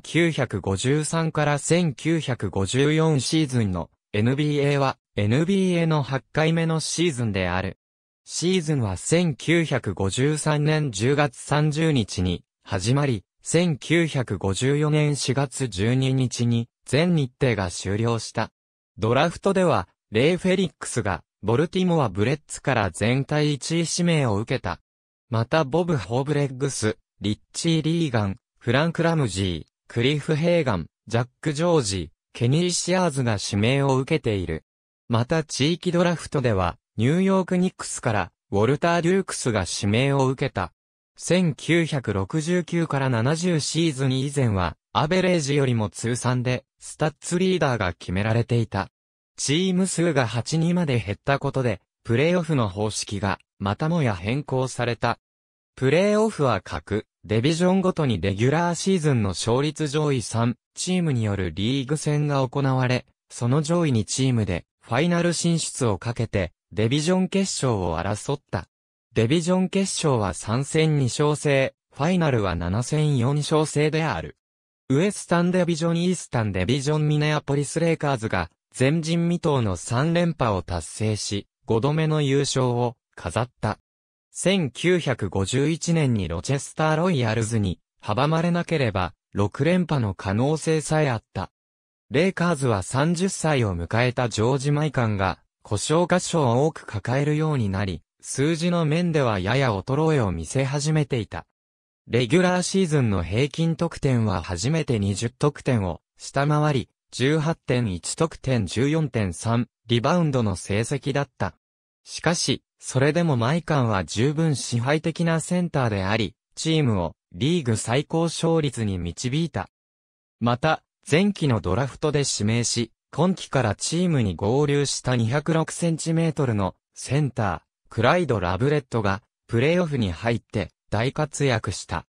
1953から1954シーズンの NBA は NBA の8回目のシーズンである。シーズンは1953年10月30日に始まり、1954年4月12日に全日程が終了した。ドラフトでは、レイ・フェリックスが、ボルティモア・ブレッツから全体1位指名を受けた。またボブ・ホーブレッグス、リッチー・リーガン、フランク・ラムジー、クリフ・ヘーガン、ジャック・ジョージ、ケニー・シアーズが指名を受けている。また地域ドラフトでは、ニューヨーク・ニックスから、ウォルター・デュークスが指名を受けた。1969から70シーズン以前は、アベレージよりも通算で、スタッツリーダーが決められていた。チーム数が8にまで減ったことで、プレイオフの方式が、またもや変更された。プレーオフは各、デビジョンごとにレギュラーシーズンの勝率上位3チームによるリーグ戦が行われ、その上位2チームでファイナル進出をかけてデビジョン決勝を争った。デビジョン決勝は3戦2勝制、ファイナルは7戦4勝制である。ウエスタンデビジョンイースタンデビジョンミネアポリスレイカーズが前人未到の3連覇を達成し、5度目の優勝を飾った。1951年にロチェスター・ロイヤルズに阻まれなければ6連覇の可能性さえあった。レイカーズは30歳を迎えたジョージ・マイカンが故障箇所を多く抱えるようになり、数字の面ではやや衰えを見せ始めていた。レギュラーシーズンの平均得点は初めて20得点を下回り、18.1得点14.3リバウンドの成績だった。しかし、それでもマイカンは十分支配的なセンターであり、チームをリーグ最高勝率に導いた。また、前期のドラフトで指名し、今期からチームに合流した2 0 6トルのセンター、クライド・ラブレットがプレーオフに入って大活躍した。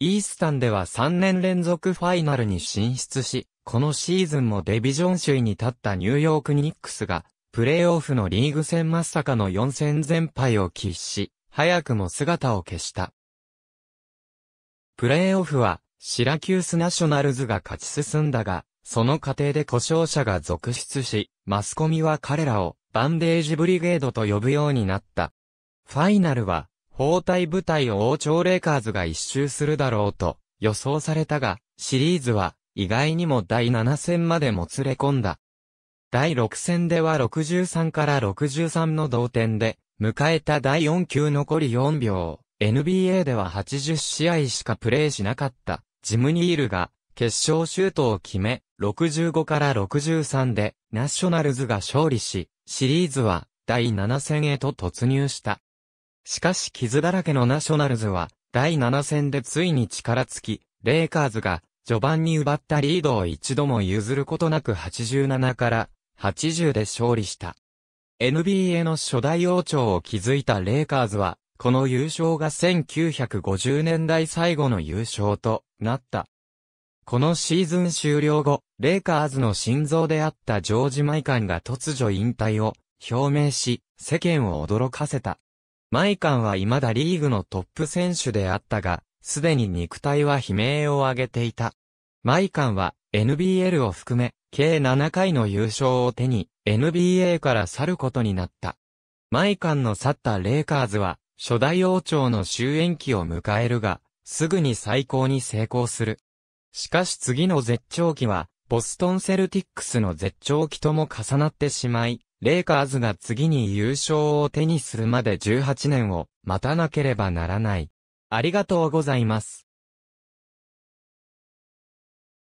イースタンでは3年連続ファイナルに進出し、このシーズンもデビジョン首位に立ったニューヨークニックスがプレーオフのリーグ戦まさかの4戦全敗を喫し、早くも姿を消した。プレーオフは、シラキュースナショナルズが勝ち進んだが、その過程で故障者が続出し、マスコミは彼らをバンデージブリゲードと呼ぶようになった。ファイナルは、包帯部隊を王朝レイカーズが一周するだろうと予想されたが、シリーズは意外にも第7戦までもつれ込んだ。第6戦では63から63の同点で、迎えた第4球残り4秒、NBA では80試合しかプレーしなかった、ジムニールが、決勝シュートを決め、65から63で、ナショナルズが勝利し、シリーズは、第7戦へと突入した。しかし傷だらけのナショナルズは、第7戦でついに力尽き、レイカーズが、序盤に奪ったリードを一度も譲ることなく87から80で勝利した。NBA の初代王朝を築いたレイカーズは、この優勝が1950年代最後の優勝となった。このシーズン終了後、レイカーズの心臓であったジョージ・マイカンが突如引退を表明し、世間を驚かせた。マイカンは未だリーグのトップ選手であったが、すでに肉体は悲鳴を上げていた。マイカンは NBL を含め、計7回の優勝を手に、NBA から去ることになった。マイカンの去ったレイカーズは、初代王朝の終焉期を迎えるが、すぐに最高に成功する。しかし次の絶頂期は、ボストンセルティックスの絶頂期とも重なってしまい、レイカーズが次に優勝を手にするまで18年を待たなければならない。ありがとうございます。